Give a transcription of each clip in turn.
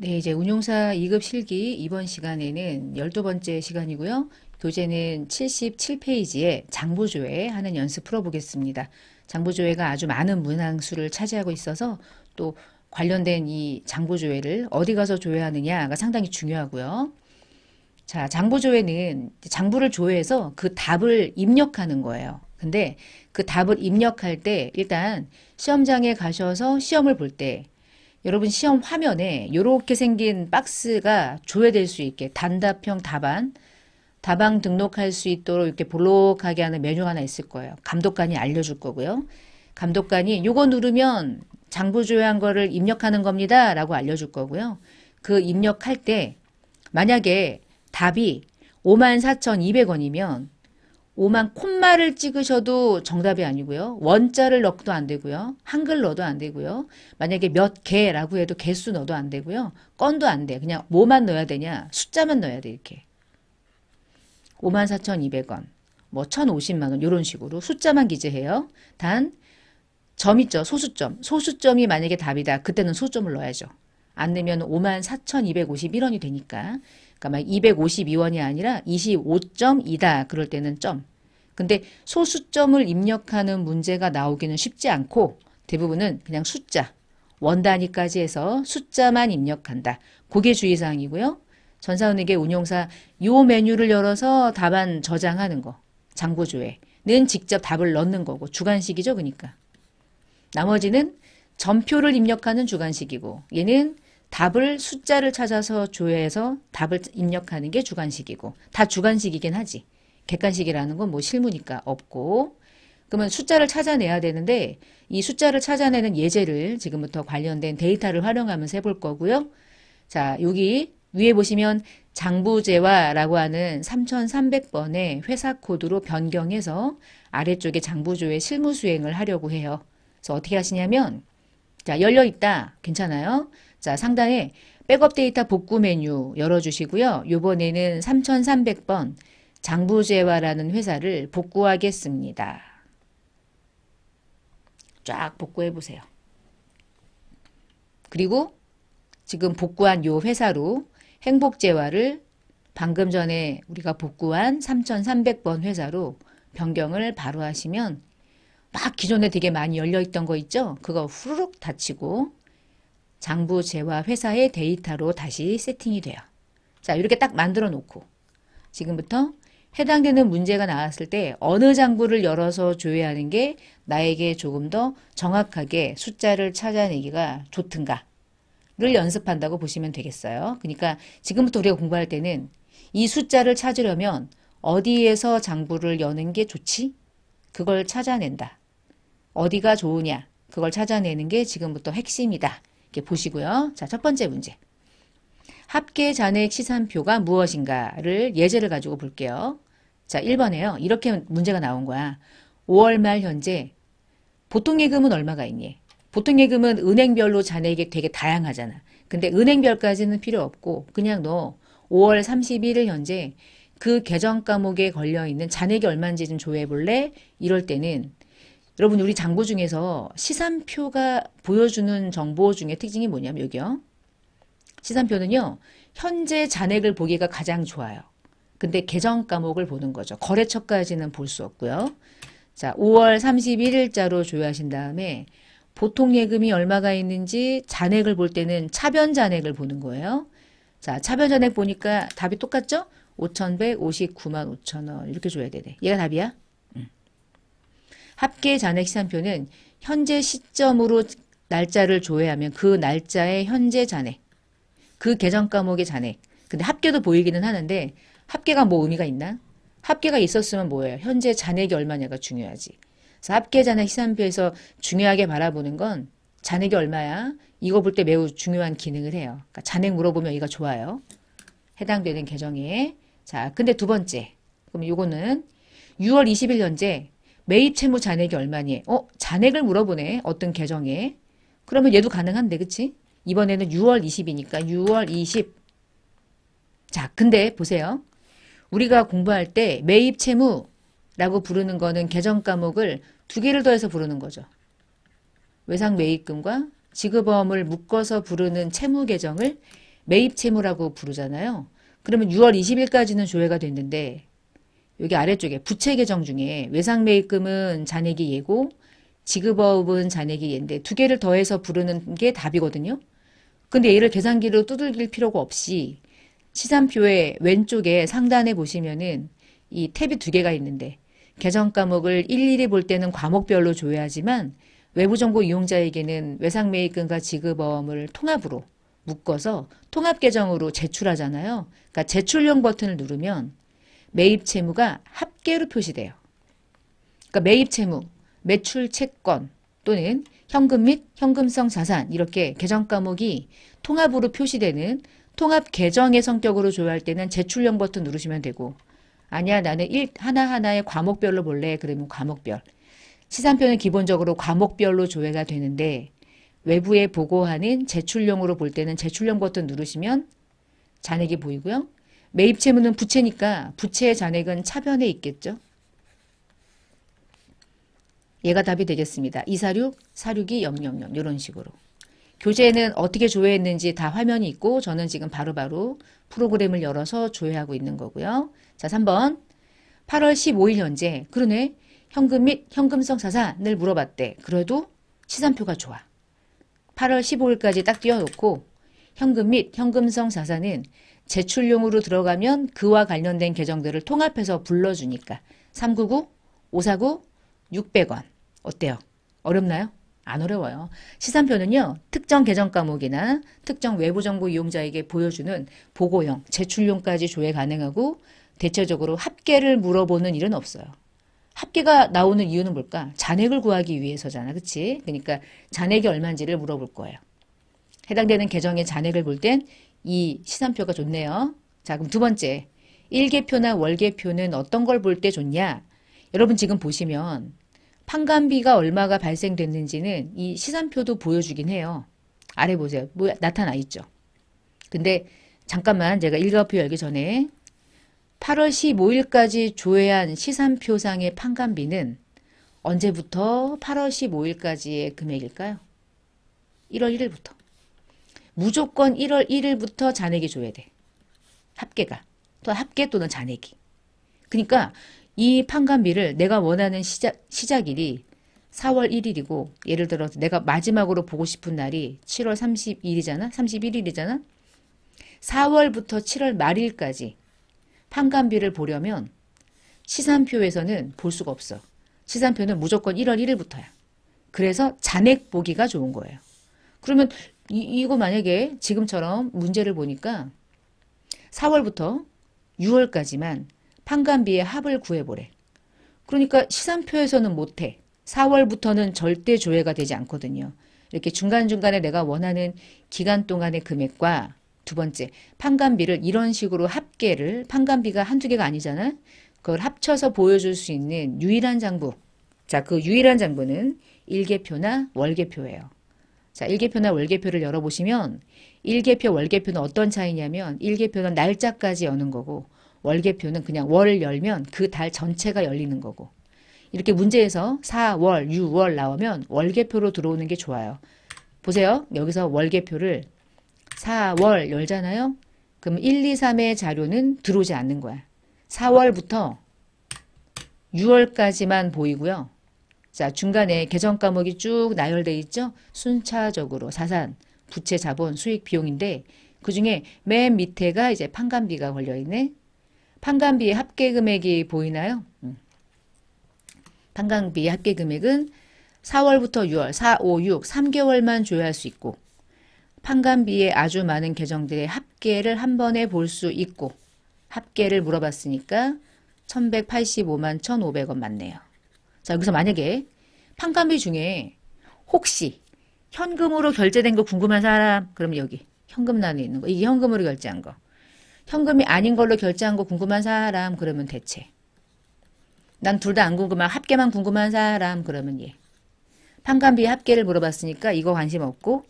네, 이제 운용사 2급 실기 이번 시간에는 12번째 시간이고요. 교재는 77페이지에 장부조회 하는 연습 풀어보겠습니다. 장부조회가 아주 많은 문항수를 차지하고 있어서 또 관련된 이장부조회를 어디 가서 조회하느냐가 상당히 중요하고요. 자, 장부조회는 장부를 조회해서 그 답을 입력하는 거예요. 근데 그 답을 입력할 때 일단 시험장에 가셔서 시험을 볼때 여러분 시험 화면에 이렇게 생긴 박스가 조회될 수 있게 단답형 답안, 다방 등록할 수 있도록 이렇게 볼록하게 하는 메뉴 하나 있을 거예요. 감독관이 알려줄 거고요. 감독관이 요거 누르면 장부 조회한 거를 입력하는 겁니다. 라고 알려줄 거고요. 그 입력할 때 만약에 답이 54,200원이면 오만 콤마를 찍으셔도 정답이 아니고요. 원자를 넣어도 안 되고요. 한글 넣어도 안 되고요. 만약에 몇 개라고 해도 개수 넣어도 안 되고요. 건도 안 돼. 그냥 뭐만 넣어야 되냐? 숫자만 넣어야 돼 이렇게. 54,200원. 뭐 1,050만 원 이런 식으로 숫자만 기재해요. 단 점 있죠. 소수점. 소수점이 만약에 답이다. 그때는 소점을 넣어야죠. 안 내면 54,251원이 되니까 그러니까 252원이 아니라 25.2다 그럴 때는 점. 근데 소수점을 입력하는 문제가 나오기는 쉽지 않고 대부분은 그냥 숫자 원 단위까지 해서 숫자만 입력한다. 고게 주의사항이고요. 전사원에게 운용사 요 메뉴를 열어서 답안 저장하는 거 장고조회는 직접 답을 넣는 거고 주관식이죠 그러니까 나머지는 점표를 입력하는 주관식이고 얘는 답을 숫자를 찾아서 조회해서 답을 입력하는 게 주관식이고 다 주관식이긴 하지. 객관식이라는 건 뭐 실무니까 없고 그러면 숫자를 찾아내야 되는데 이 숫자를 찾아내는 예제를 지금부터 관련된 데이터를 활용하면서 해볼 거고요. 자, 여기 위에 보시면 장부제와라고 하는 3300번의 회사 코드로 변경해서 아래쪽에 장부조의 실무 수행을 하려고 해요. 그래서 어떻게 하시냐면 자, 열려 있다. 괜찮아요. 자, 상단에 백업 데이터 복구 메뉴 열어주시고요. 요번에는 3300번 장부재화라는 회사를 복구하겠습니다. 쫙 복구해 보세요. 그리고 지금 복구한 요 회사로 행복재화를 방금 전에 우리가 복구한 3300번 회사로 변경을 바로 하시면 막 기존에 되게 많이 열려있던 거 있죠? 그거 후루룩 닫히고 장부제와 회사의 데이터로 다시 세팅이 돼요. 자, 이렇게 딱 만들어 놓고 지금부터 해당되는 문제가 나왔을 때 어느 장부를 열어서 조회하는 게 나에게 조금 더 정확하게 숫자를 찾아내기가 좋든가를 연습한다고 보시면 되겠어요. 그러니까 지금부터 우리가 공부할 때는 이 숫자를 찾으려면 어디에서 장부를 여는 게 좋지? 그걸 찾아낸다. 어디가 좋으냐? 그걸 찾아내는 게 지금부터 핵심이다. 이렇게 보시고요. 자, 첫 번째 문제. 합계 잔액 시산표가 무엇인가를 예제를 가지고 볼게요. 자, 1번에요. 이렇게 문제가 나온 거야. 5월 말 현재 보통 예금은 얼마가 있니? 보통 예금은 은행별로 잔액이 되게 다양하잖아. 근데 은행별까지는 필요 없고 그냥 너 5월 31일 현재 그 계정 과목에 걸려 있는 잔액이 얼마인지 좀 조회해 볼래? 이럴 때는 여러분 우리 장부 중에서 시산표가 보여주는 정보 중에 특징이 뭐냐면 여기요. 시산표는요. 현재 잔액을 보기가 가장 좋아요. 근데 계정 과목을 보는 거죠. 거래처까지는 볼 수 없고요. 자, 5월 31일자로 조회하신 다음에 보통 예금이 얼마가 있는지 잔액을 볼 때는 차변 잔액을 보는 거예요. 자, 차변 잔액 보니까 답이 똑같죠? 5,159만 5천원 이렇게 줘야 되네. 얘가 답이야? 합계 잔액 시산표는 현재 시점으로 날짜를 조회하면 그 날짜의 현재 잔액, 그 계정 과목의 잔액. 근데 합계도 보이기는 하는데 합계가 뭐 의미가 있나? 합계가 있었으면 뭐예요? 현재 잔액이 얼마냐가 중요하지. 그래서 합계 잔액 시산표에서 중요하게 바라보는 건 잔액이 얼마야? 이거 볼 때 매우 중요한 기능을 해요. 그러니까 잔액 물어보면 이거 좋아요. 해당되는 계정에. 자, 근데 두 번째. 그럼 요거는 6월 20일 현재 매입 채무 잔액이 얼마니? 어? 잔액을 물어보네. 어떤 계정에. 그러면 얘도 가능한데 그치? 이번에는 6월 20이니까 6월 20. 자 근데 보세요. 우리가 공부할 때 매입 채무라고 부르는 거는 계정 과목을 두 개를 더해서 부르는 거죠. 외상 매입금과 지급어음을 묶어서 부르는 채무 계정을 매입 채무라고 부르잖아요. 그러면 6월 20일까지는 조회가 됐는데 여기 아래쪽에 부채 계정 중에 외상 매입금은 잔액이 예고, 지급업은 잔액이 예인데 두 개를 더해서 부르는 게 답이거든요. 근데 얘를 계산기로 두들길 필요가 없이 시산표의 왼쪽에 상단에 보시면은 이 탭이 두 개가 있는데 계정 과목을 일일이 볼 때는 과목별로 조회하지만 외부 정보 이용자에게는 외상 매입금과 지급어음을 통합으로 묶어서 통합 계정으로 제출하잖아요. 그러니까 제출용 버튼을 누르면 매입 채무가 합계로 표시돼요. 그러니까 매입 채무, 매출 채권 또는 현금 및 현금성 자산 이렇게 계정 과목이 통합으로 표시되는 통합 계정의 성격으로 조회할 때는 제출형 버튼 누르시면 되고 아니야 나는 일 하나하나의 과목별로 볼래 그러면 과목별 시산표는 기본적으로 과목별로 조회가 되는데 외부에 보고하는 제출용으로 볼 때는 제출용 버튼 누르시면 잔액이 보이고요. 매입 채무는 부채니까 부채의 잔액은 차변에 있겠죠. 얘가 답이 되겠습니다. 246, 462, 000 이런 식으로. 교재는 어떻게 조회했는지 다 화면이 있고 저는 지금 바로바로 바로 프로그램을 열어서 조회하고 있는 거고요. 자, 3번. 8월 15일 현재 그러네. 현금 및 현금성 자산을 물어봤대. 그래도 시산표가 좋아. 8월 15일까지 딱 띄워놓고 현금 및 현금성 자산은 제출용으로 들어가면 그와 관련된 계정들을 통합해서 불러주니까 399, 549, 600원 어때요? 어렵나요? 안 어려워요. 시산표는요. 특정 계정 과목이나 특정 외부 정보 이용자에게 보여주는 보고형, 제출용까지 조회 가능하고 대체적으로 합계를 물어보는 일은 없어요. 합계가 나오는 이유는 뭘까? 잔액을 구하기 위해서잖아. 그치? 그러니까 잔액이 얼마인지를 물어볼 거예요. 해당되는 계정의 잔액을 볼 땐 이 시산표가 좋네요. 자, 그럼 두 번째. 일개표나 월개표는 어떤 걸 볼 때 좋냐? 여러분 지금 보시면 판관비가 얼마가 발생됐는지는 이 시산표도 보여주긴 해요. 아래 보세요. 뭐 나타나 있죠. 근데 잠깐만 제가 일가표 열기 전에 8월 15일까지 조회한 시산표상의 판관비는 언제부터 8월 15일까지의 금액일까요? 1월 1일부터. 무조건 1월 1일부터 잔액이 줘야 돼. 합계가. 또 합계 또는 잔액이. 그러니까 이 판관비를 내가 원하는 시작, 시작일이 4월 1일이고 예를 들어 서 내가 마지막으로 보고 싶은 날이 7월 30일이잖아. 31일이잖아. 4월부터 7월 말일까지 판관비를 보려면 시산표에서는 볼 수가 없어. 시산표는 무조건 1월 1일부터야. 그래서 잔액 보기가 좋은 거예요. 그러면 이, 이거 만약에 지금처럼 문제를 보니까 4월부터 6월까지만 판관비의 합을 구해보래. 그러니까 시산표에서는 못해. 4월부터는 절대 조회가 되지 않거든요. 이렇게 중간중간에 내가 원하는 기간 동안의 금액과 두 번째, 판관비를 이런 식으로 합계를, 판관비가 한두 개가 아니잖아? 그걸 합쳐서 보여줄 수 있는 유일한 장부. 자, 그 유일한 장부는 일개표나 월개표예요. 자, 일개표나 월개표를 열어보시면 일개표, 월개표는 어떤 차이냐면 일개표는 날짜까지 여는 거고 월개표는 그냥 월 열면 그 달 전체가 열리는 거고 이렇게 문제에서 4월, 6월 나오면 월개표로 들어오는 게 좋아요. 보세요. 여기서 월개표를 4월 열잖아요. 그럼 1, 2, 3의 자료는 들어오지 않는 거야. 4월부터 6월까지만 보이고요. 자, 중간에 계정 과목이 쭉 나열돼 있죠? 순차적으로 자산, 부채 자본, 수익 비용인데 그 중에 맨 밑에가 이제 판관비가 걸려있네. 판관비의 합계 금액이 보이나요? 음. 판관비의 합계 금액은 4월부터 6월, 4, 5, 6, 3개월만 조회할 수 있고 판관비의 아주 많은 계정들의 합계를 한 번에 볼 수 있고 합계를 물어봤으니까 1185만 1500원 맞네요. 자, 여기서 만약에 판관비 중에 혹시 현금으로 결제된 거 궁금한 사람, 그럼 여기 현금란에 있는 거. 이게 현금으로 결제한 거. 현금이 아닌 걸로 결제한 거 궁금한 사람, 그러면 대체. 난 둘 다 안 궁금한, 합계만 궁금한 사람, 그러면 얘. 예. 판관비 합계를 물어봤으니까 이거 관심 없고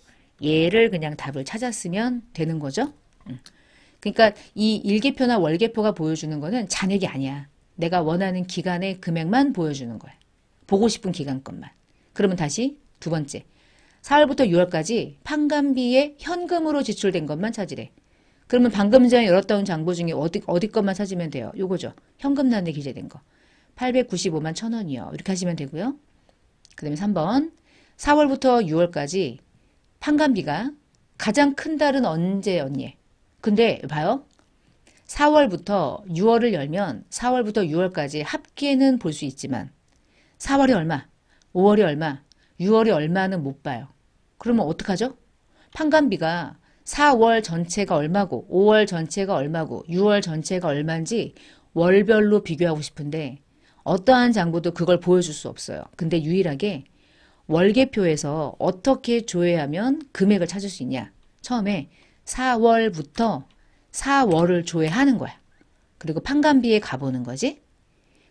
얘를 그냥 답을 찾았으면 되는 거죠. 그러니까 이 일개표나 월개표가 보여주는 거는 잔액이 아니야. 내가 원하는 기간의 금액만 보여주는 거야. 보고 싶은 기간것만 그러면 다시 두 번째. 4월부터 6월까지 판관비에 현금으로 지출된 것만 찾으래. 그러면 방금 전에 열었던 장부 중에 어디, 어디 것만 찾으면 돼요. 요거죠. 현금란에 기재된 거. 895만 천원이요. 이렇게 하시면 되고요. 그 다음에 3번. 4월부터 6월까지 판관비가 가장 큰 달은 언제였니? 근데 봐요. 4월부터 6월을 열면 4월부터 6월까지 합계는 볼 수 있지만 4월이 얼마, 5월이 얼마, 6월이 얼마는 못 봐요. 그러면 어떡하죠? 판관비가 4월 전체가 얼마고 5월 전체가 얼마고 6월 전체가 얼마인지 월별로 비교하고 싶은데 어떠한 장부도 그걸 보여줄 수 없어요. 근데 유일하게 월계표에서 어떻게 조회하면 금액을 찾을 수 있냐. 처음에 4월부터 4월을 조회하는 거야. 그리고 판관비에 가보는 거지.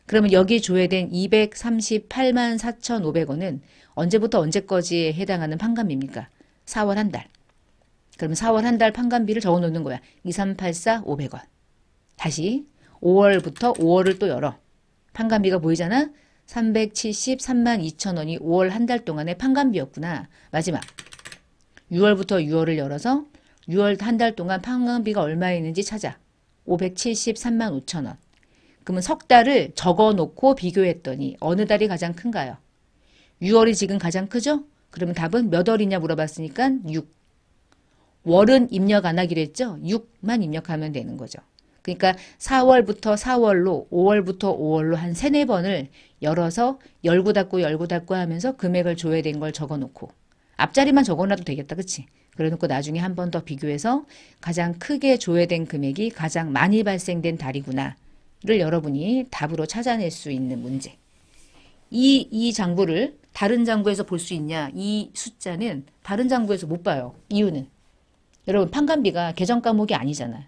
그러면 여기 조회된 238만 4,500원은 언제부터 언제까지에 해당하는 판감입니까? 4월 한 달. 그러면 4월 한 달 판관비를 적어놓는 거야. 2384 500원. 다시 5월부터 5월을 또 열어. 판관비가 보이잖아? 373만 2천원이 5월 한 달 동안의 판관비였구나. 마지막. 6월부터 6월을 열어서 6월 한 달 동안 판관비가 얼마였는지 찾아. 573만 5천원. 그러면 석 달을 적어 놓고 비교했더니 어느 달이 가장 큰가요? 6월이 지금 가장 크죠? 그러면 답은 몇 월이냐 물어봤으니까 6. 월은 입력 안 하기로 했죠? 6만 입력하면 되는 거죠. 그러니까 4월부터 4월로 5월부터 5월로 한 3, 4번을 열어서 열고 닫고 열고 닫고 하면서 금액을 조회된 걸 적어놓고 앞자리만 적어놔도 되겠다 그치? 그래놓고 나중에 한 번 더 비교해서 가장 크게 조회된 금액이 가장 많이 발생된 달이구나 를 여러분이 답으로 찾아낼 수 있는 문제. 이, 이 장부를 다른 장부에서 볼 수 있냐? 이 숫자는 다른 장부에서 못 봐요. 이유는. 여러분, 판관비가 개정 과목이 아니잖아.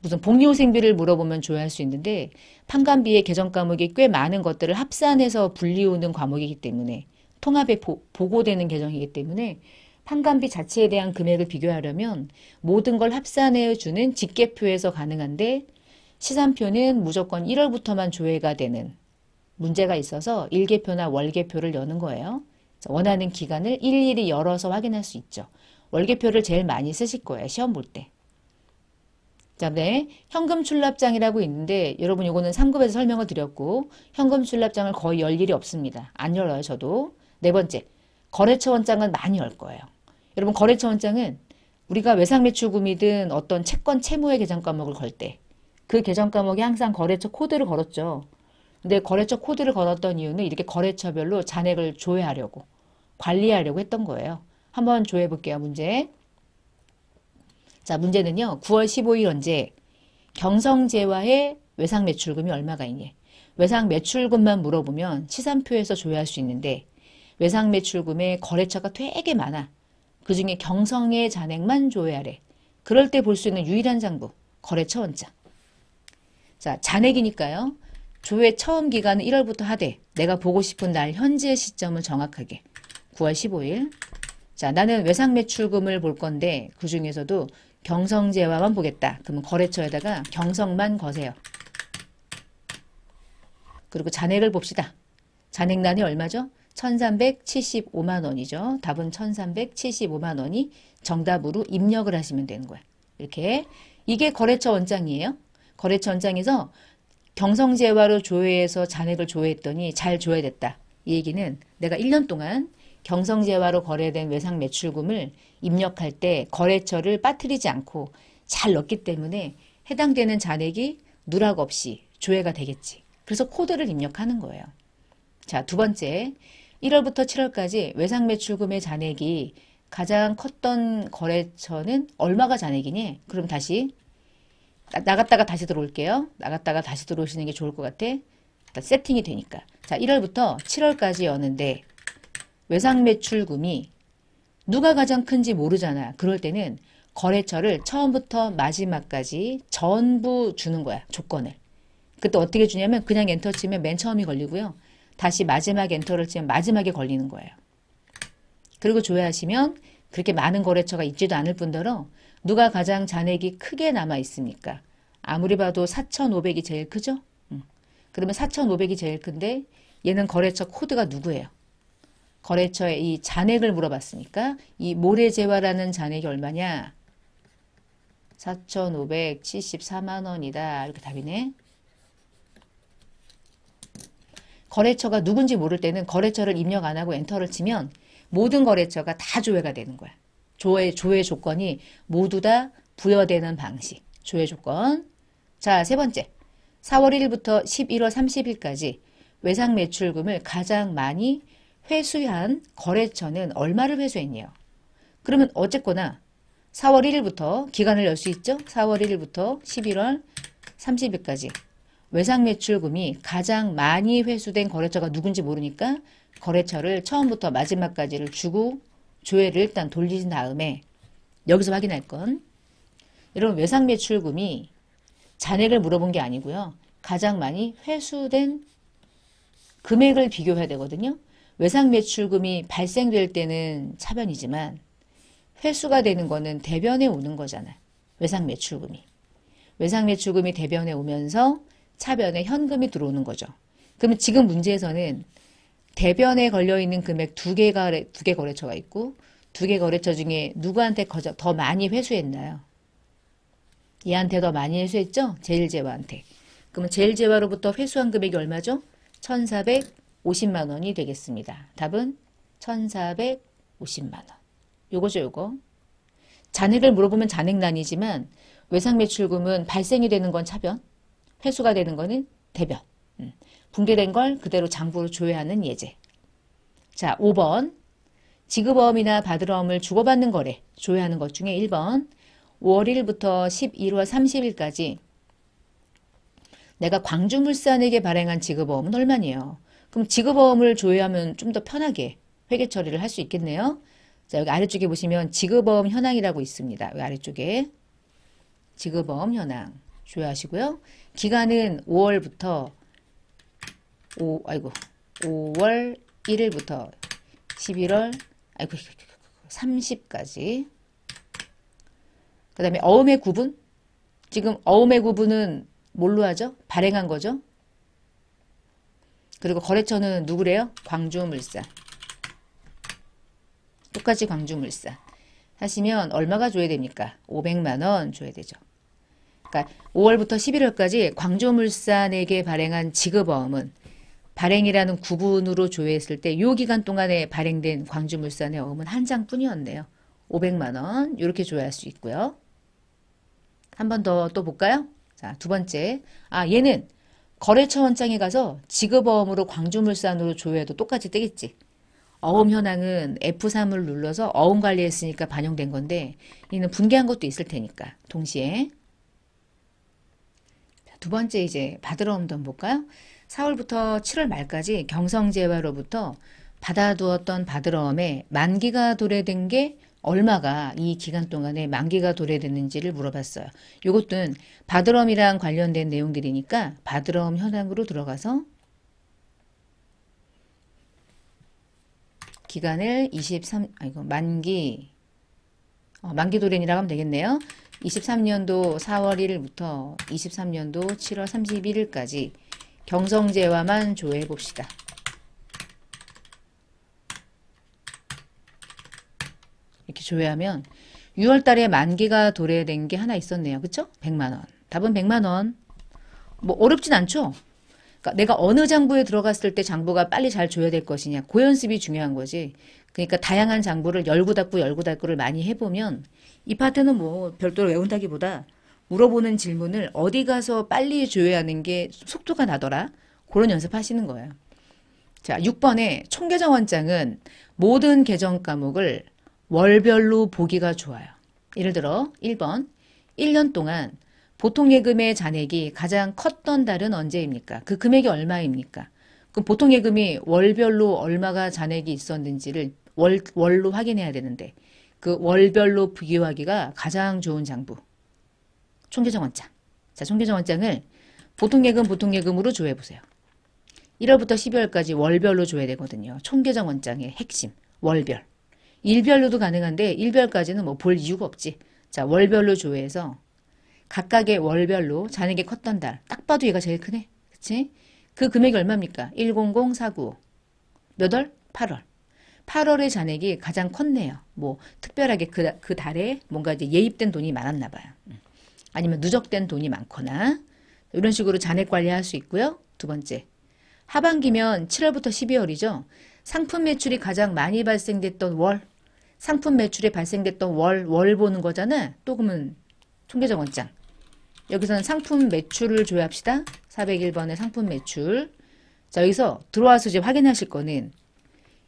무슨 복리후생비를 물어보면 조회할수 있는데 판관비의 개정 과목이 꽤 많은 것들을 합산해서 불리우는 과목이기 때문에 통합에 보, 보고되는 계정이기 때문에 판관비 자체에 대한 금액을 비교하려면 모든 걸 합산해 주는 집계표에서 가능한데 시산표는 무조건 1월부터만 조회가 되는 문제가 있어서 일개표나 월개표를 여는 거예요. 원하는 기간을 일일이 열어서 확인할 수 있죠. 월개표를 제일 많이 쓰실 거예요. 시험 볼 때. 자, 네. 현금 출납장이라고 있는데 여러분 이거는 3급에서 설명을 드렸고 현금 출납장을 거의 열 일이 없습니다. 안 열어요. 저도. 네 번째, 거래처 원장은 많이 열 거예요. 여러분 거래처 원장은 우리가 외상매출금이든 어떤 채권 채무의 계정 과목을 걸때 그 계정 과목에 항상 거래처 코드를 걸었죠. 근데 거래처 코드를 걸었던 이유는 이렇게 거래처별로 잔액을 조회하려고 관리하려고 했던 거예요. 한번 조회해 볼게요. 문제. 자, 문제는요. 9월 15일 언제 경성재화의 외상 매출금이 얼마가 있니? 외상 매출금만 물어보면 시산표에서 조회할 수 있는데 외상 매출금의 거래처가 되게 많아. 그 중에 경성의 잔액만 조회하래. 그럴 때 볼 수 있는 유일한 장부, 거래처 원장. 자, 잔액이니까요. 조회 처음 기간은 1월부터 하되 내가 보고 싶은 날 현재 시점을 정확하게 9월 15일 자 나는 외상 매출금을 볼 건데 그 중에서도 경성제화만 보겠다. 그러면 거래처에다가 경성만 거세요. 그리고 잔액을 봅시다. 잔액난이 얼마죠? 1375만 원이죠. 답은 1375만 원이 정답으로 입력을 하시면 되는 거야. 이렇게 이게 거래처 원장이에요. 거래처 현장에서 경성재화로 조회해서 잔액을 조회했더니 잘 조회됐다. 이 얘기는 내가 1년 동안 경성재화로 거래된 외상 매출금을 입력할 때 거래처를 빠뜨리지 않고 잘 넣기 때문에 해당되는 잔액이 누락 없이 조회가 되겠지. 그래서 코드를 입력하는 거예요. 자, 두 번째. 1월부터 7월까지 외상 매출금의 잔액이 가장 컸던 거래처는 얼마가 잔액이니? 그럼 다시 나, 갔다가 다시 들어올게요. 나갔다가 다시 들어오시는 게 좋을 것 같아. 세팅이 되니까. 자, 1월부터 7월까지 여는데 외상 매출금이 누가 가장 큰지 모르잖아. 그럴 때는 거래처를 처음부터 마지막까지 전부 주는 거야. 조건을. 그때 어떻게 주냐면 그냥 엔터 치면 맨 처음이 걸리고요. 다시 마지막 엔터를 치면 마지막에 걸리는 거예요. 그리고 조회하시면 그렇게 많은 거래처가 있지도 않을 뿐더러 누가 가장 잔액이 크게 남아 있습니까? 아무리 봐도 4,500이 제일 크죠? 음. 그러면 4,500이 제일 큰데 얘는 거래처 코드가 누구예요? 거래처의 이 잔액을 물어봤으니까 이 모래재화라는 잔액이 얼마냐? 4,574만 원이다. 이렇게 답이네. 거래처가 누군지 모를 때는 거래처를 입력 안 하고 엔터를 치면 모든 거래처가 다 조회가 되는 거야. 조회, 조회 조건이 모두 다 부여되는 방식. 조회 조건. 자, 세 번째. 4월 1일부터 11월 30일까지 외상 매출금을 가장 많이 회수한 거래처는 얼마를 회수했냐요 그러면 어쨌거나 4월 1일부터 기간을 열 수 있죠? 4월 1일부터 11월 30일까지 외상 매출금이 가장 많이 회수된 거래처가 누군지 모르니까 거래처를 처음부터 마지막까지를 주고 조회를 일단 돌리신 다음에 여기서 확인할 건 여러분 외상 매출금이 잔액을 물어본 게 아니고요. 가장 많이 회수된 금액을 비교해야 되거든요. 외상 매출금이 발생될 때는 차변이지만 회수가 되는 거는 대변에 오는 거잖아요. 외상 매출금이. 외상 매출금이 대변에 오면서 차변에 현금이 들어오는 거죠. 그러면 지금 문제에서는 대변에 걸려 있는 금액 두 개가 두 개 거래처가 있고 두 개 거래처 중에 누구한테 더 많이 회수했나요? 얘한테 더 많이 회수했죠? 제일제와한테. 그러면 제일제와로부터 회수한 금액이 얼마죠? 1,450만 원이 되겠습니다. 답은 1,450만 원. 요거죠, 요거. 잔액을 물어보면 잔액란이지만 외상 매출금은 발생이 되는 건 차변, 회수가 되는 거는 대변. 음. 붕괴된 걸 그대로 장부로 조회하는 예제. 자, 5번. 지급어음이나 받으러음을 주고받는 거래, 조회하는 것 중에 1번. 5 월일부터 1 11월 30일까지 내가 광주물산에게 발행한 지급어음은 얼마예요? 그럼 지급어음을 조회하면 좀 더 편하게 회계 처리를 할 수 있겠네요. 자, 여기 아래쪽에 보시면 지급어음 현황이라고 있습니다. 여기 아래쪽에 지급어음 현황 조회하시고요. 기간은 5월부터 5 아이고 5월 1일부터 11월 아이고 30까지 그 다음에 어음의 구분 지금 어음의 구분은 뭘로 하죠? 발행한 거죠? 그리고 거래처는 누구래요? 광주물산 똑같이 광주물산 하시면 얼마가 줘야 됩니까? 500만원 줘야 되죠. 그러니까 5월부터 11월까지 광주물산에게 발행한 지급어음은 발행이라는 구분으로 조회했을 때 요 기간 동안에 발행된 광주물산의 어음은 한 장뿐이었네요. 500만 원 이렇게 조회할 수 있고요. 한 번 더 또 볼까요? 자, 두 번째. 아, 얘는 거래처 원장에 가서 지급어음으로 광주물산으로 조회해도 똑같이 뜨겠지. 어음 현황은 F3을 눌러서 어음 관리했으니까 반영된 건데 이는 분개한 것도 있을 테니까 동시에 두 번째 이제 받으러 옴던 볼까요? 4월부터 7월 말까지 경성재화로부터 받아두었던 바드럼에 만기가 도래된 게 얼마가 이 기간 동안에 만기가 도래되는지를 물어봤어요. 이것도 바드럼이랑 관련된 내용들이니까 바드럼 현황으로 들어가서 기간을 23, 아이고, 만기, 어, 만기 도래니라고 하면 되겠네요. 23년도 4월 1일부터 23년도 7월 31일까지 경성제와만 조회해 봅시다. 이렇게 조회하면 6월달에 만기가 도래된 게 하나 있었네요. 그쵸? 100만원. 답은 100만원. 뭐 어렵진 않죠? 그러니까 내가 어느 장부에 들어갔을 때 장부가 빨리 잘 줘야 될 것이냐. 고연습이 중요한 거지. 그러니까 다양한 장부를 열고 닫고 열고 닫고를 많이 해보면 이 파트는 뭐 별도로 외운다기보다 물어보는 질문을 어디 가서 빨리 줘야 하는게 속도가 나더라. 그런 연습하시는 거예요. 자, 6번에 총계정 원장은 모든 계정 과목을 월별로 보기가 좋아요. 예를 들어 1번 1년 동안 보통 예금의 잔액이 가장 컸던 달은 언제입니까? 그 금액이 얼마입니까? 그 보통 예금이 월별로 얼마가 잔액이 있었는지를 월, 월로 확인해야 되는데 그 월별로 비교하기가 가장 좋은 장부. 총계정원장. 자, 총계정원장을 보통예금, 보통예금으로 조회해보세요. 1월부터 12월까지 월별로 조회되거든요. 총계정원장의 핵심, 월별. 일별로도 가능한데 일별까지는 뭐 볼 이유가 없지. 자, 월별로 조회해서 각각의 월별로 잔액이 컸던 달. 딱 봐도 얘가 제일 크네. 그치? 그 금액이 얼마입니까? 100495. 몇 월? 8월. 8월의 잔액이 가장 컸네요. 뭐 특별하게 그, 그 달에 뭔가 이제 예입된 돈이 많았나 봐요. 음. 아니면 누적된 돈이 많거나 이런 식으로 잔액 관리할 수 있고요. 두 번째, 하반기면 7월부터 12월이죠. 상품 매출이 가장 많이 발생됐던 월, 상품 매출이 발생됐던 월, 월 보는 거잖아. 또 그러면 통계정원장 여기서는 상품 매출을 조회합시다. 401번의 상품 매출. 자, 여기서 들어와서 이제 확인하실 거는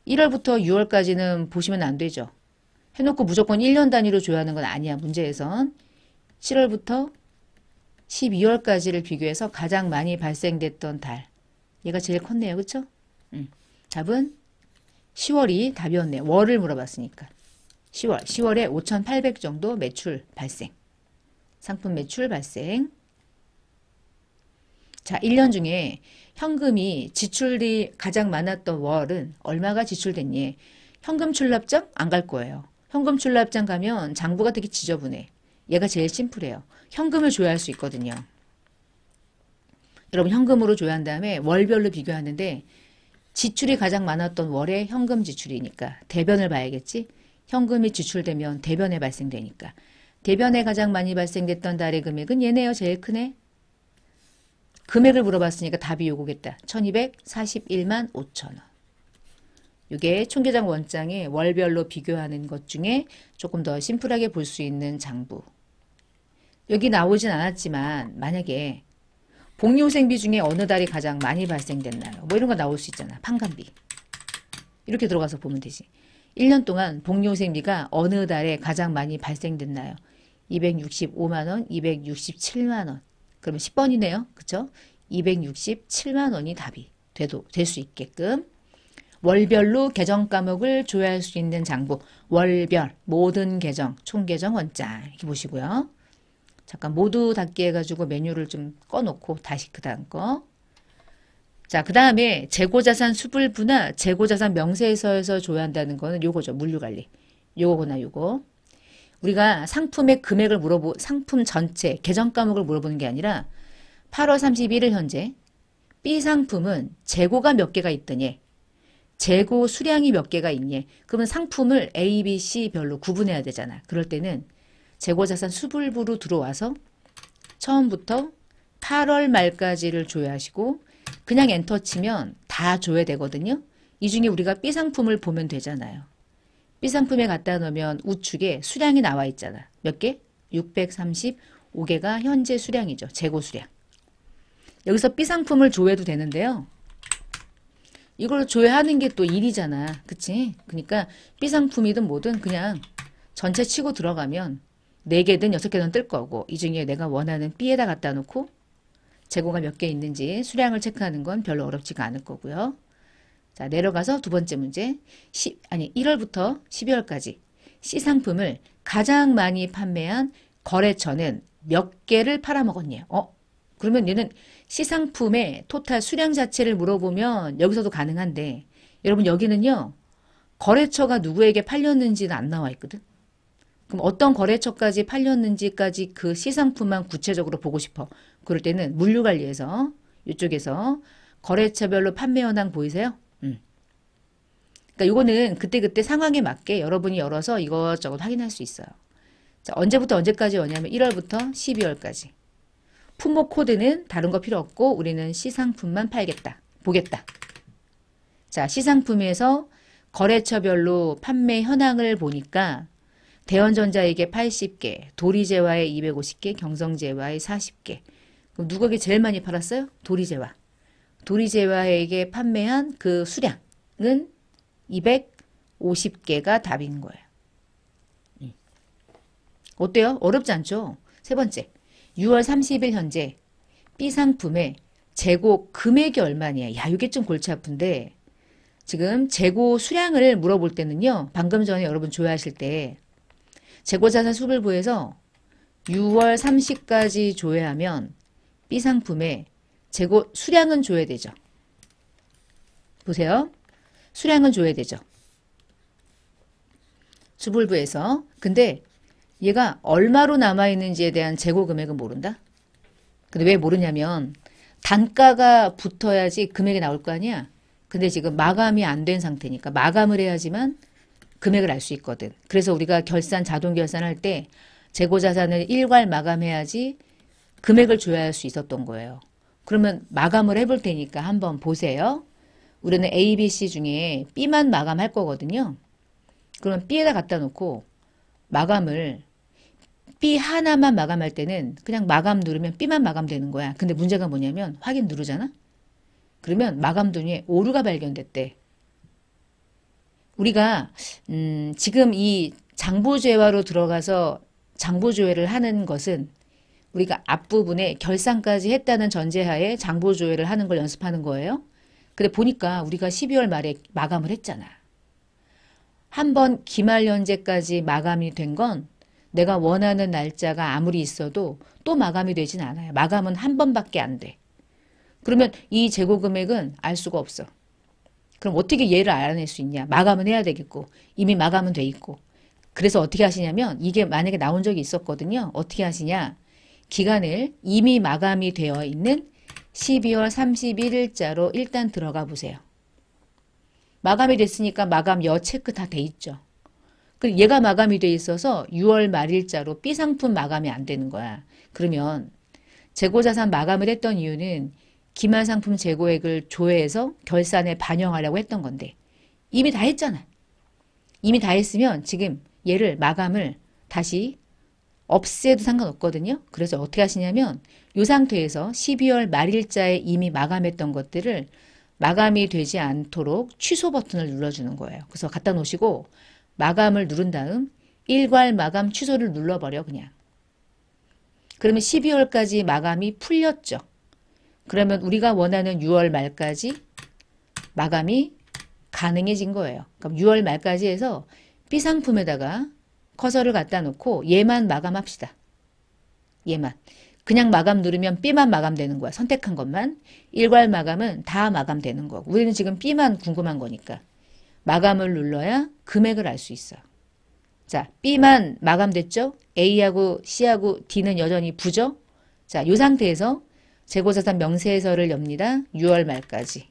1월부터 6월까지는 보시면 안 되죠. 해놓고 무조건 1년 단위로 조회하는 건 아니야. 문제에선. 7월부터 12월까지를 비교해서 가장 많이 발생됐던 달. 얘가 제일 컸네요. 그쵸? 음. 답은 10월이 답이었네요. 월을 물어봤으니까. 10월. 10월에 5,800 정도 매출 발생. 상품 매출 발생. 자, 1년 중에 현금이 지출이 가장 많았던 월은 얼마가 지출됐니? 현금 출납장 안 갈 거예요. 현금 출납장 가면 장부가 되게 지저분해. 얘가 제일 심플해요. 현금을 줘야 할 수 있거든요. 여러분 현금으로 줘야 한 다음에 월별로 비교하는데 지출이 가장 많았던 월의 현금 지출이니까 대변을 봐야겠지. 현금이 지출되면 대변에 발생되니까. 대변에 가장 많이 발생됐던 달의 금액은 얘네요. 제일 크네. 금액을 물어봤으니까 답이 요거겠다. 1241만 5천원. 이게 총계장 원장의 월별로 비교하는 것 중에 조금 더 심플하게 볼 수 있는 장부. 여기 나오진 않았지만 만약에 복리후생비 중에 어느 달이 가장 많이 발생된 날뭐 이런 거 나올 수 있잖아. 판관비. 이렇게 들어가서 보면 되지. 1년 동안 복리후생비가 어느 달에 가장 많이 발생된 날 265만원, 267만원. 그러면 10번이네요. 그쵸? 267만원이 답이 돼도 될 수 있게끔 월별로 개정 과목을 조회할 수 있는 장부 월별 모든 개정 총개정 원장 이렇게 보시고요. 잠깐 모두 닫기 해가지고 메뉴를 좀 꺼놓고 다시 그 다음 거. 자, 그 다음에 재고자산 수불부나 재고자산 명세서에서 줘야 한다는 거는 요거죠. 물류관리. 요거구나, 요거. 우리가 상품의 금액을 물어보, 상품 전체, 계정 과목을 물어보는 게 아니라 8월 31일 현재 B 상품은 재고가 몇 개가 있더니 재고 수량이 몇 개가 있니? 그러면 상품을 A, B, C별로 구분해야 되잖아. 그럴 때는 재고자산 수불부로 들어와서 처음부터 8월 말까지를 조회하시고 그냥 엔터 치면 다 조회되거든요. 이 중에 우리가 B상품을 보면 되잖아요. B상품에 갖다 놓으면 우측에 수량이 나와 있잖아. 몇 개? 635개가 현재 수량이죠. 재고 수량. 여기서 B상품을 조회도 되는데요. 이걸 조회하는 게 또 일이잖아. 그치? 그러니까 B상품이든 뭐든 그냥 전체 치고 들어가면 4개든 6개든 뜰 거고 이 중에 내가 원하는 B에다 갖다 놓고 재고가 몇 개 있는지 수량을 체크하는 건 별로 어렵지가 않을 거고요. 자 내려가서 두 번째 문제 시, 아니 1월부터 12월까지 C 상품을 가장 많이 판매한 거래처는 몇 개를 팔아먹었냐 어? 그러면 얘는 C 상품의 토탈 수량 자체를 물어보면 여기서도 가능한데 여러분 여기는요 거래처가 누구에게 팔렸는지는 안 나와 있거든 그럼 어떤 거래처까지 팔렸는지까지 그 시상품만 구체적으로 보고 싶어. 그럴 때는 물류관리에서 이쪽에서 거래처별로 판매 현황 보이세요? 음. 그러니까 이거는 그때그때 상황에 맞게 여러분이 열어서 이것저것 확인할 수 있어요. 자, 언제부터 언제까지 오냐면 1월부터 12월까지. 품목 코드는 다른 거 필요 없고 우리는 시상품만 팔겠다. 보겠다. 자, 시상품에서 거래처별로 판매 현황을 보니까 대원전자에게 80개, 도리제와에 250개, 경성제와에 40개. 그럼 누구에게 제일 많이 팔았어요? 도리제와도리제와에게 판매한 그 수량은 250개가 답인 거예요. 예. 어때요? 어렵지 않죠? 세 번째, 6월 30일 현재 B 상품의 재고 금액이 얼마냐. 야, 이게 좀 골치 아픈데 지금 재고 수량을 물어볼 때는요. 방금 전에 여러분 조회하실 때 재고자산 수불부에서 6월 30까지 조회하면 B 상품에 재고 수량은 조회되죠. 보세요. 수량은 조회되죠. 수불부에서 근데 얘가 얼마로 남아있는지에 대한 재고 금액은 모른다? 근데 왜 모르냐면 단가가 붙어야지 금액이 나올 거 아니야? 근데 지금 마감이 안 된 상태니까 마감을 해야지만 금액을 알 수 있거든. 그래서 우리가 결산 자동 결산할 때 재고 자산을 일괄 마감해야지 금액을 줘야 할 수 있었던 거예요. 그러면 마감을 해볼 테니까 한번 보세요. 우리는 A, B, C 중에 B만 마감할 거거든요. 그러면 B에다 갖다 놓고 마감을 B 하나만 마감할 때는 그냥 마감 누르면 B만 마감되는 거야. 근데 문제가 뭐냐면 확인 누르잖아? 그러면 마감 돈에 오류가 발견됐대. 우리가 음, 지금 이 장보제화로 들어가서 장보조회를 하는 것은 우리가 앞부분에 결산까지 했다는 전제하에 장보조회를 하는 걸 연습하는 거예요. 근데 보니까 우리가 12월 말에 마감을 했잖아. 한 번 기말연재까지 마감이 된 건 내가 원하는 날짜가 아무리 있어도 또 마감이 되진 않아요. 마감은 한 번밖에 안 돼. 그러면 이 재고 금액은 알 수가 없어. 그럼 어떻게 얘를 알아낼 수 있냐? 마감은 해야 되겠고 이미 마감은 돼 있고 그래서 어떻게 하시냐면 이게 만약에 나온 적이 있었거든요. 어떻게 하시냐? 기간을 이미 마감이 되어 있는 12월 31일자로 일단 들어가 보세요. 마감이 됐으니까 마감 여 체크 다 돼 있죠. 그럼 얘가 마감이 돼 있어서 6월 말일자로 B 상품 마감이 안 되는 거야. 그러면 재고자산 마감을 했던 이유는 기말 상품 재고액을 조회해서 결산에 반영하려고 했던 건데 이미 다 했잖아. 이미 다 했으면 지금 얘를 마감을 다시 없애도 상관없거든요. 그래서 어떻게 하시냐면 이 상태에서 12월 말일자에 이미 마감했던 것들을 마감이 되지 않도록 취소 버튼을 눌러주는 거예요. 그래서 갖다 놓으시고 마감을 누른 다음 일괄 마감 취소를 눌러버려 그냥. 그러면 12월까지 마감이 풀렸죠. 그러면 우리가 원하는 6월 말까지 마감이 가능해진 거예요. 그럼 6월 말까지 해서 B상품에다가 커서를 갖다 놓고 얘만 마감합시다. 얘만. 그냥 마감 누르면 B만 마감되는 거야. 선택한 것만. 일괄 마감은 다 마감되는 거고. 우리는 지금 B만 궁금한 거니까. 마감을 눌러야 금액을 알 수 있어. 자, B만 마감됐죠? A하고 C하고 D는 여전히 부죠? 자, 이 상태에서 재고자산 명세서를 엽니다. 6월 말까지.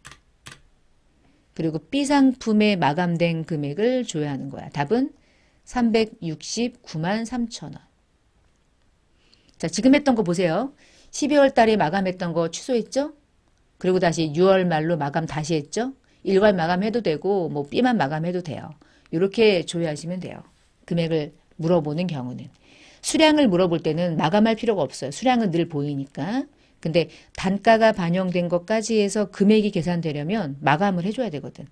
그리고 B 상품에 마감된 금액을 줘야 하는 거야. 답은 369만 3천 원. 자, 지금 했던 거 보세요. 12월 달에 마감했던 거 취소했죠? 그리고 다시 6월 말로 마감 다시 했죠? 일괄 마감해도 되고 뭐 B만 마감해도 돼요. 이렇게 조회하시면 돼요. 금액을 물어보는 경우는. 수량을 물어볼 때는 마감할 필요가 없어요. 수량은 늘 보이니까. 근데 단가가 반영된 것까지 해서 금액이 계산되려면 마감을 해줘야 되거든.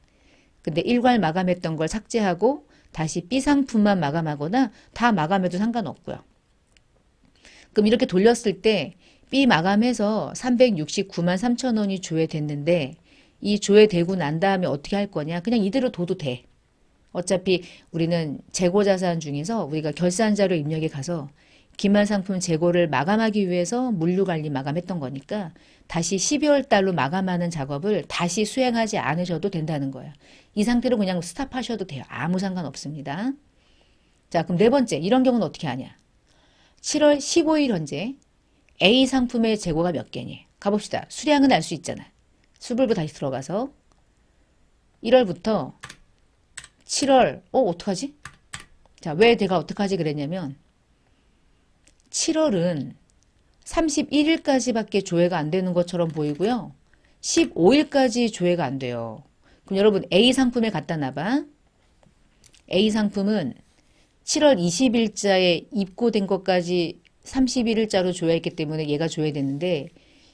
근데 일괄 마감했던 걸 삭제하고 다시 B 상품만 마감하거나 다 마감해도 상관없고요. 그럼 이렇게 돌렸을 때 B 마감해서 369만 3천 원이 조회됐는데 이 조회되고 난 다음에 어떻게 할 거냐? 그냥 이대로 둬도 돼. 어차피 우리는 재고 자산 중에서 우리가 결산 자료 입력에 가서 기말 상품 재고를 마감하기 위해서 물류 관리 마감했던 거니까 다시 12월 달로 마감하는 작업을 다시 수행하지 않으셔도 된다는 거예요. 이 상태로 그냥 스탑하셔도 돼요. 아무 상관없습니다. 자 그럼 네 번째 이런 경우는 어떻게 하냐. 7월 15일 현재 A 상품의 재고가 몇 개니? 가봅시다. 수량은 알 수 있잖아. 수불부 다시 들어가서 1월부터 7월 어 어떡하지? 자 왜 내가 어떡하지 그랬냐면 7월은 31일까지밖에 조회가 안 되는 것처럼 보이고요. 15일까지 조회가 안 돼요. 그럼 여러분 A 상품에 갖다 놔봐. A 상품은 7월 20일자에 입고된 것까지 31일자로 조회했기 때문에 얘가 조회되는데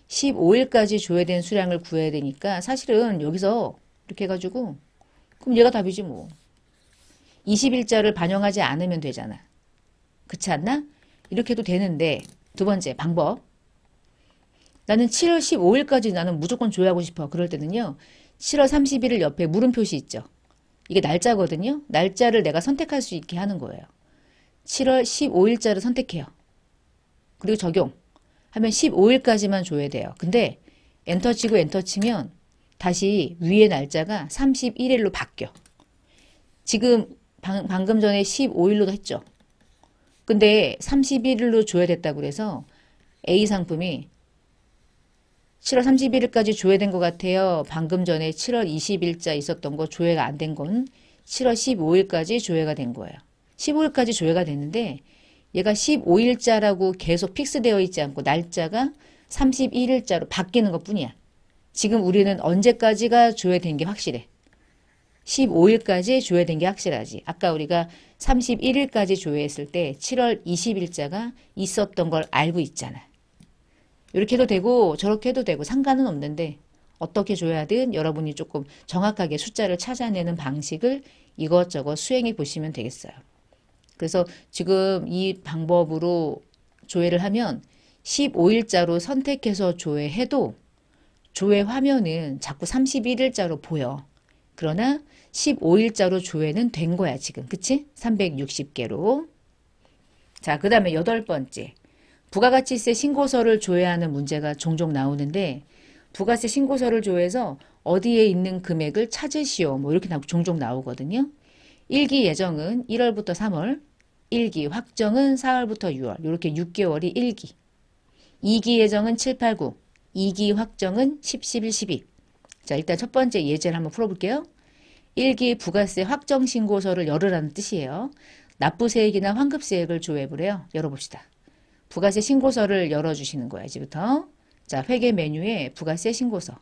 15일까지 조회된 수량을 구해야 되니까 사실은 여기서 이렇게 해가지고 그럼 얘가 답이지 뭐. 20일자를 반영하지 않으면 되잖아. 그렇지 않나? 이렇게 해도 되는데 두 번째 방법 나는 7월 15일까지 나는 무조건 조회하고 싶어. 그럴 때는요. 7월 31일 옆에 물음 표시 있죠. 이게 날짜거든요. 날짜를 내가 선택할 수 있게 하는 거예요. 7월 15일자를 선택해요. 그리고 적용. 하면 15일까지만 줘야 돼요. 근데 엔터 치고 엔터 치면 다시 위에 날짜가 31일로 바뀌어. 지금 방, 방금 전에 15일로 했죠. 근데 31일로 줘야 됐다고 그래서 A 상품이 7월 31일까지 조회된 것 같아요. 방금 전에 7월 20일자 있었던 거 조회가 안 된 건 7월 15일까지 조회가 된 거예요. 15일까지 조회가 됐는데 얘가 15일자라고 계속 픽스되어 있지 않고 날짜가 31일자로 바뀌는 것 뿐이야. 지금 우리는 언제까지가 조회된 게 확실해. 15일까지 조회된 게 확실하지. 아까 우리가 31일까지 조회했을 때 7월 20일자가 있었던 걸 알고 있잖아. 이렇게 해도 되고 저렇게 해도 되고 상관은 없는데 어떻게 줘야든 여러분이 조금 정확하게 숫자를 찾아내는 방식을 이것저것 수행해 보시면 되겠어요. 그래서 지금 이 방법으로 조회를 하면 15일자로 선택해서 조회해도 조회 화면은 자꾸 31일자로 보여. 그러나 15일자로 조회는 된 거야 지금. 그치? 360개로. 자, 그 다음에 여덟 번째. 부가가치세 신고서를 조회하는 문제가 종종 나오는데 부가세 신고서를 조회해서 어디에 있는 금액을 찾으시오. 뭐 이렇게 종종 나오거든요. 1기 예정은 1월부터 3월, 1기 확정은 4월부터 6월, 이렇게 6개월이 1기. 2기 예정은 7, 8, 9, 2기 확정은 10, 11, 12. 자, 일단 첫 번째 예제를 한번 풀어볼게요. 1기 부가세 확정신고서를 열으라는 뜻이에요. 납부세액이나 환급세액을 조회해보 해요. 열어봅시다. 부가세 신고서를 열어주시는 거예요 이제부터. 자, 회계 메뉴에 부가세 신고서.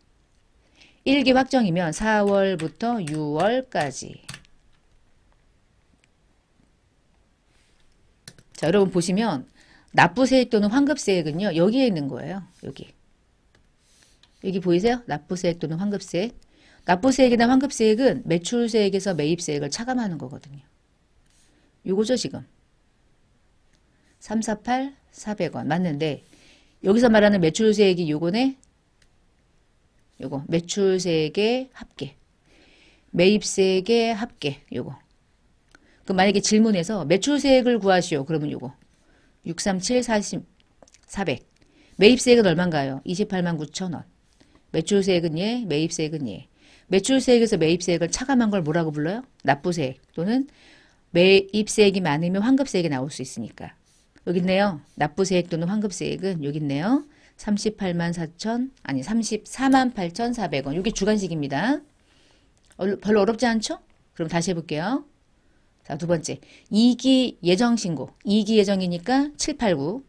1기 확정이면 4월부터 6월까지. 자, 여러분 보시면 납부세액 또는 환급세액은요, 여기에 있는 거예요. 여기. 여기 보이세요? 납부세액 또는 환급세액. 납부세액이나 환급세액은 매출세액에서 매입세액을 차감하는 거거든요. 요거죠 지금. 348, 400원 맞는데 여기서 말하는 매출세액이 요거네. 요거 매출세액의 합계. 매입세액의 합계 요거. 그럼 만약에 질문에서 매출세액을 구하시오. 그러면 요거. 637, 40, 400. 매입세액은 얼마인가요? 2 8 9 0 0 0원 매출세액은 예, 매입세액은 예. 매출세액에서 매입세액을 차감한 걸 뭐라고 불러요? 납부세액 또는 매입세액이 많으면 환급세액이 나올 수 있으니까. 여기 있네요. 납부세액 또는 환급세액은 여기 있네요. 38만 4천 아니 34만 8천 4백원 이게 주간식입니다. 별로 어렵지 않죠? 그럼 다시 해볼게요. 자, 두 번째. 2기 예정 신고. 2기 예정이니까 7, 8, 9.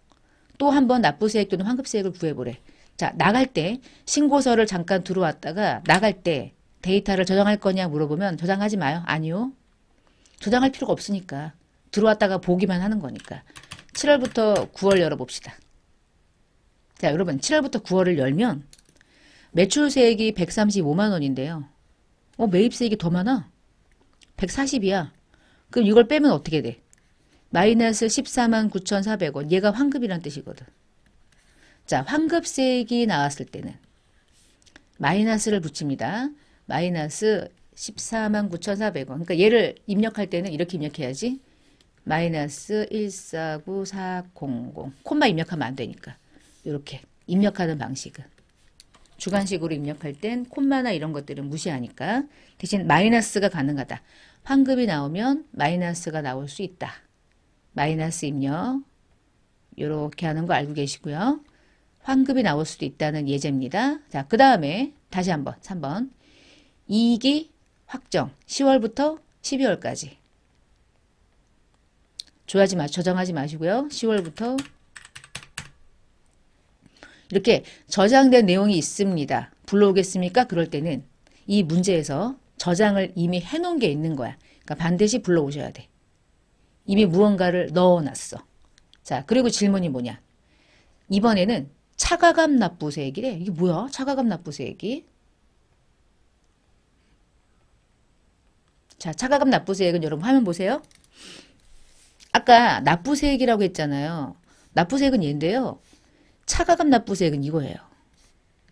또 한 번 납부세액 또는 환급세액을 구해보래. 자, 나갈 때 신고서를 잠깐 들어왔다가 나갈 때 데이터를 저장할 거냐 물어보면 저장하지 마요. 아니요. 저장할 필요가 없으니까. 들어왔다가 보기만 하는 거니까. 7월부터 9월 열어봅시다. 자, 여러분 7월부터 9월을 열면 매출 세액이 135만 원인데요. 어, 매입 세액이 더 많아. 140이야. 그럼 이걸 빼면 어떻게 돼? 마이너스 1 4 9,400원. 얘가 환급이란 뜻이거든. 자, 환급세액이 나왔을 때는 마이너스를 붙입니다. 마이너스 14만 9,400원. 그러니까 얘를 입력할 때는 이렇게 입력해야지. 마이너스 149400. 콤마 입력하면 안 되니까. 이렇게 입력하는 방식은. 주관식으로 입력할 땐 콤마나 이런 것들은 무시하니까 대신 마이너스가 가능하다. 환급이 나오면 마이너스가 나올 수 있다. 마이너스 입력 이렇게 하는 거 알고 계시고요. 환급이 나올 수도 있다는 예제입니다. 자, 그 다음에 다시 한번 3번 이익이 확정 10월부터 12월까지 조하지 마, 저장하지 마시고요. 10월부터 이렇게 저장된 내용이 있습니다. 불러오겠습니까? 그럴 때는 이 문제에서 저장을 이미 해놓은 게 있는 거야. 그러니까 반드시 불러오셔야 돼. 이미 무언가를 넣어놨어. 자, 그리고 질문이 뭐냐. 이번에는 차가감 납부세액이래. 이게 뭐야? 차가감 납부세액이? 자, 차가감 납부세액은 여러분 화면 보세요. 아까 납부세액이라고 했잖아요. 납부세액은 얘인데요. 차가감 납부세액은 이거예요.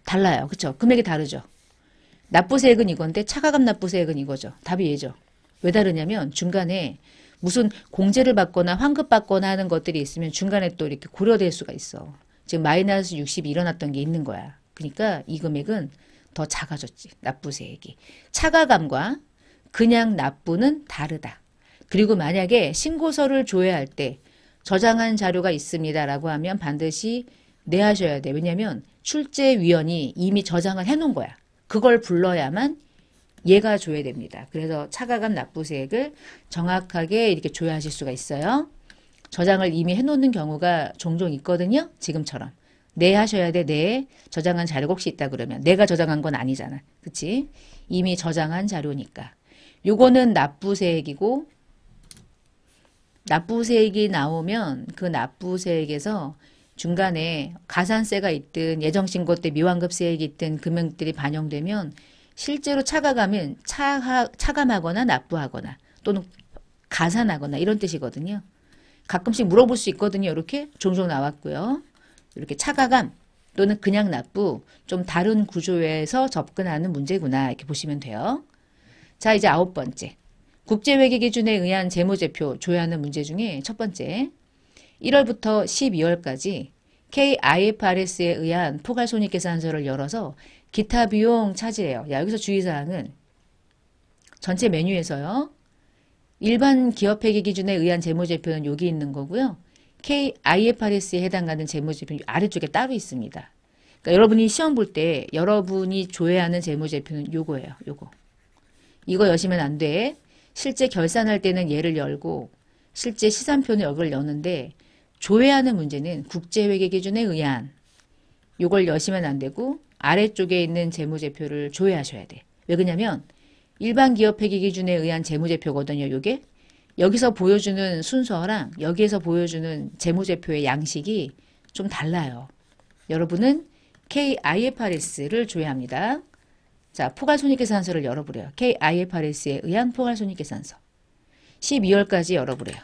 달라요. 그렇죠? 금액이 다르죠. 납부세액은 이건데 차가감 납부세액은 이거죠. 답이 얘죠. 왜 다르냐면 중간에 무슨 공제를 받거나 환급 받거나 하는 것들이 있으면 중간에 또 이렇게 고려될 수가 있어. 지금 마이너스 60이 일어났던 게 있는 거야. 그러니까 이 금액은 더 작아졌지. 납부세액이. 차가감과 그냥 납부는 다르다. 그리고 만약에 신고서를 조회 할때 저장한 자료가 있습니다라고 하면 반드시 내하셔야 돼. 왜냐하면 출제위원이 이미 저장을 해놓은 거야. 그걸 불러야만 얘가 줘야 됩니다. 그래서 차가감 납부세액을 정확하게 이렇게 조회하실 수가 있어요. 저장을 이미 해놓는 경우가 종종 있거든요. 지금처럼. 네 하셔야 돼. 네. 저장한 자료 가 혹시 있다 그러면. 내가 저장한 건 아니잖아. 그치? 이미 저장한 자료니까. 요거는 납부세액이고 납부세액이 나오면 그 납부세액에서 중간에 가산세가 있든 예정신고 때 미완급세액이 있든 금액들이 반영되면 실제로 차가가면 차하, 차감하거나 납부하거나 또는 가산하거나 이런 뜻이거든요. 가끔씩 물어볼 수 있거든요. 이렇게 종종 나왔고요. 이렇게 차가감 또는 그냥 납부 좀 다른 구조에서 접근하는 문제구나 이렇게 보시면 돼요. 자 이제 아홉 번째 국제회계 기준에 의한 재무제표 조회하는 문제 중에 첫 번째 1월부터 12월까지 KIFRS에 의한 포괄손익계산서를 열어서 기타 비용 차지해요. 여기서 주의사항은 전체 메뉴에서요. 일반 기업회계 기준에 의한 재무제표는 여기 있는 거고요. KIFRS에 해당하는 재무제표는 아래쪽에 따로 있습니다. 그러니까 여러분이 시험 볼 때 여러분이 조회하는 재무제표는 요거예요. 요거. 이거 여시면 안 돼. 실제 결산할 때는 얘를 열고 실제 시산표는 여기를 여는데 조회하는 문제는 국제회계 기준에 의한 요걸 여시면 안 되고 아래쪽에 있는 재무제표를 조회하셔야 돼. 왜 그러냐면 일반 기업회계 기준에 의한 재무제표거든요. 요게 여기서 보여주는 순서랑 여기에서 보여주는 재무제표의 양식이 좀 달라요. 여러분은 KIFRS를 조회합니다. 자, 포괄손익계산서를 열어보래요. KIFRS에 의한 포괄손익계산서. 12월까지 열어보래요.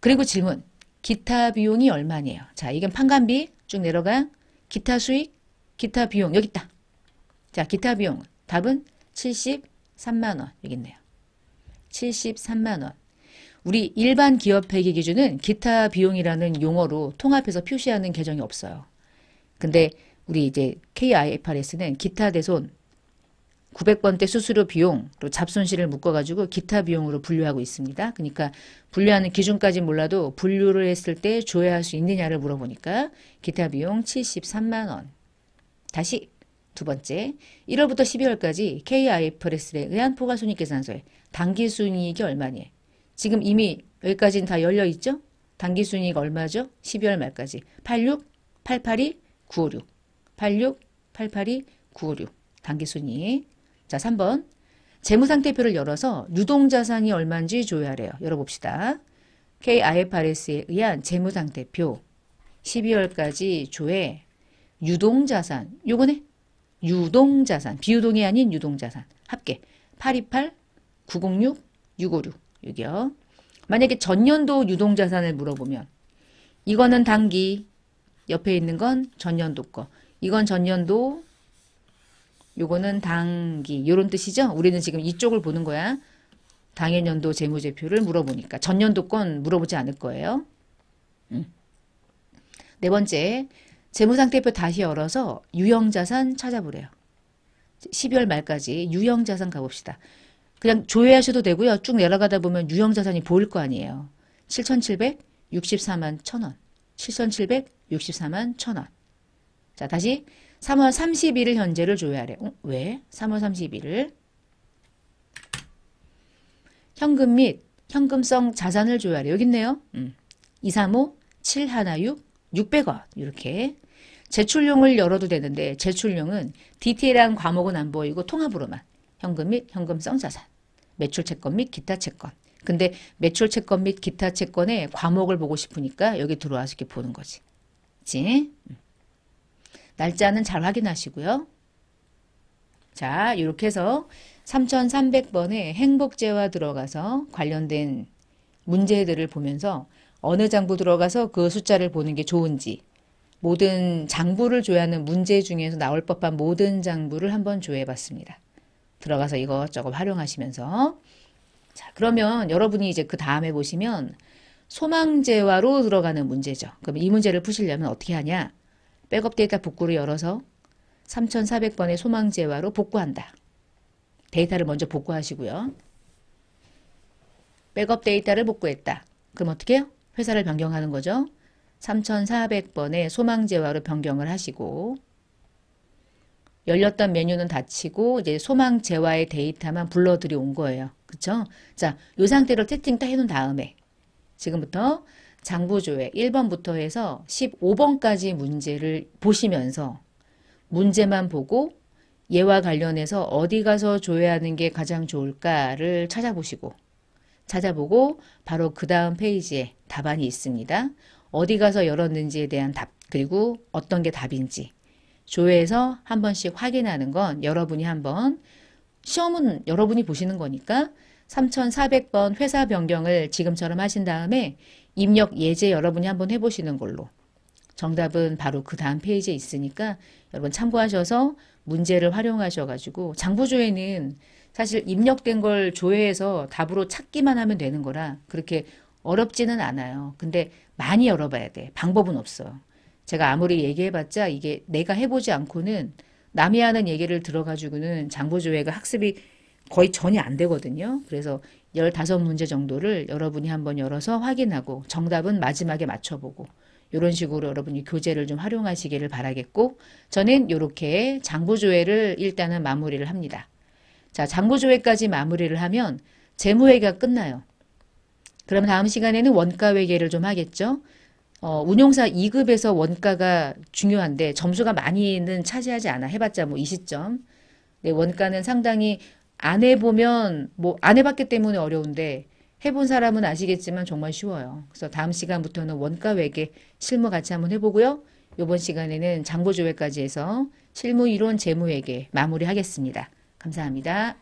그리고 질문. 기타 비용이 얼마예요? 자, 이건 판관비 쭉 내려가. 기타 수익, 기타 비용 여기 있다. 자, 기타 비용. 답은 73만원 여기있네요. 73만원. 우리 일반 기업 회계 기준은 기타 비용이라는 용어로 통합해서 표시하는 계정이 없어요. 근데 우리 이제 KIFRS는 기타 대손 900번대 수수료 비용, 또 잡손실을 묶어가지고 기타 비용으로 분류하고 있습니다. 그러니까 분류하는 기준까지 몰라도 분류를 했을 때 조회할 수 있느냐를 물어보니까 기타 비용 73만원. 다시 두 번째, 1월부터 12월까지 KIFRS에 의한 포괄손익계산서에 당기순이익이 얼마니? 지금 이미 여기까지는 다 열려있죠? 당기순이익 얼마죠? 12월 말까지. 86, 882, 956. 86, 882, 956. 당기순이익 자, 3번. 재무상태표를 열어서 유동자산이 얼마인지 조회하래요. 열어봅시다. KIFRS에 의한 재무상태표 12월까지 조회 유동자산 요거네 유동자산, 비유동이 아닌 유동자산 합계 828, 906, 656 6기요 만약에 전년도 유동자산을 물어보면 이거는 단기, 옆에 있는 건 전년도 거, 이건 전년도, 요거는 단기, 요런 뜻이죠? 우리는 지금 이쪽을 보는 거야. 당해년도 재무제표를 물어보니까 전년도 건 물어보지 않을 거예요. 음. 네 번째, 재무상태표 다시 열어서 유형자산 찾아보래요. 12월 말까지 유형자산 가봅시다. 그냥 조회하셔도 되고요. 쭉 내려가다 보면 유형자산이 보일 거 아니에요. 7,764만 1 0 0 0원 7,764만 1 0 0 0원 자, 다시 3월 31일 현재를 조회하래. 어? 왜? 3월 31일. 현금 및 현금성 자산을 조회하래. 여기 있네요. 음. 235, 716, 600원. 이렇게. 제출용을 열어도 되는데 제출용은 디테일한 과목은 안 보이고 통합으로만 현금 및 현금성 자산, 매출 채권 및 기타 채권. 근데 매출 채권 및 기타 채권의 과목을 보고 싶으니까 여기 들어와서 이렇게 보는 거지. 그 날짜는 잘 확인하시고요. 자, 이렇게 해서 3300번의 행복제와 들어가서 관련된 문제들을 보면서 어느 장부 들어가서 그 숫자를 보는 게 좋은지 모든 장부를 조회하는 문제 중에서 나올 법한 모든 장부를 한번 조회해 봤습니다. 들어가서 이것저것 활용하시면서 자 그러면 여러분이 이제 그 다음에 보시면 소망재화로 들어가는 문제죠. 그럼 이 문제를 푸시려면 어떻게 하냐? 백업 데이터 복구를 열어서 3400번의 소망재화로 복구한다. 데이터를 먼저 복구하시고요. 백업 데이터를 복구했다. 그럼 어떻게 해요? 회사를 변경하는 거죠. 3400번의 소망재화로 변경을 하시고 열렸던 메뉴는 닫히고 이제 소망재화의 데이터만 불러들이 온 거예요. 그쵸? 자, 이 상태로 채팅다 해놓은 다음에 지금부터 장부조회 1번부터 해서 15번까지 문제를 보시면서 문제만 보고 얘와 관련해서 어디 가서 조회하는 게 가장 좋을까를 찾아보시고 찾아보고 바로 그 다음 페이지에 답안이 있습니다. 어디 가서 열었는지에 대한 답 그리고 어떤 게 답인지 조회해서 한 번씩 확인하는 건 여러분이 한번 시험은 여러분이 보시는 거니까 3400번 회사 변경을 지금처럼 하신 다음에 입력 예제 여러분이 한번 해보시는 걸로 정답은 바로 그 다음 페이지에 있으니까 여러분 참고하셔서 문제를 활용하셔가지고 장부조회는 사실 입력된 걸 조회해서 답으로 찾기만 하면 되는 거라 그렇게 어렵지는 않아요. 근데 많이 열어봐야 돼. 방법은 없어. 요 제가 아무리 얘기해봤자 이게 내가 해보지 않고는 남이 하는 얘기를 들어가지고는 장부조회가 학습이 거의 전혀 안 되거든요. 그래서 15문제 정도를 여러분이 한번 열어서 확인하고 정답은 마지막에 맞춰보고 이런 식으로 여러분이 교재를 좀 활용하시기를 바라겠고 저는 이렇게 장부조회를 일단은 마무리를 합니다. 자 장부조회까지 마무리를 하면 재무회가 끝나요. 그럼 다음 시간에는 원가 외계를 좀 하겠죠. 어, 운용사 2급에서 원가가 중요한데 점수가 많이는 차지하지 않아. 해봤자 뭐 20점. 네, 원가는 상당히 안 해보면 뭐 안 해봤기 때문에 어려운데 해본 사람은 아시겠지만 정말 쉬워요. 그래서 다음 시간부터는 원가 외계 실무 같이 한번 해보고요. 이번 시간에는 장보조회까지 해서 실무 이론 재무 외계 마무리하겠습니다. 감사합니다.